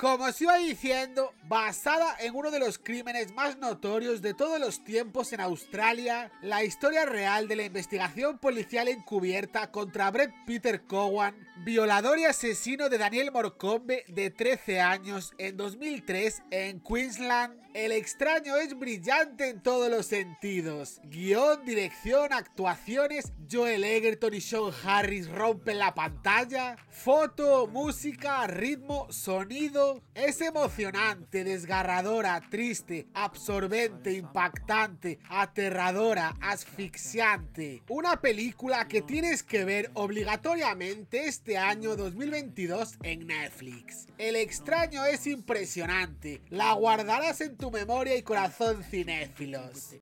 Como os iba diciendo, basada en uno de los crímenes más notorios de todos los tiempos en Australia, la historia real de la investigación policial encubierta contra Brett Peter Cowan violador y asesino de Daniel Morcombe de 13 años en 2003 en Queensland. El extraño es brillante en todos los sentidos. Guión, dirección, actuaciones, Joel Egerton y Sean Harris rompen la pantalla. Foto, música, ritmo, sonido. Es emocionante, desgarradora, triste, absorbente, impactante, aterradora, asfixiante. Una película que tienes que ver obligatoriamente este este año 2022 en Netflix. El extraño es impresionante, la guardarás en tu memoria y corazón cinéfilos.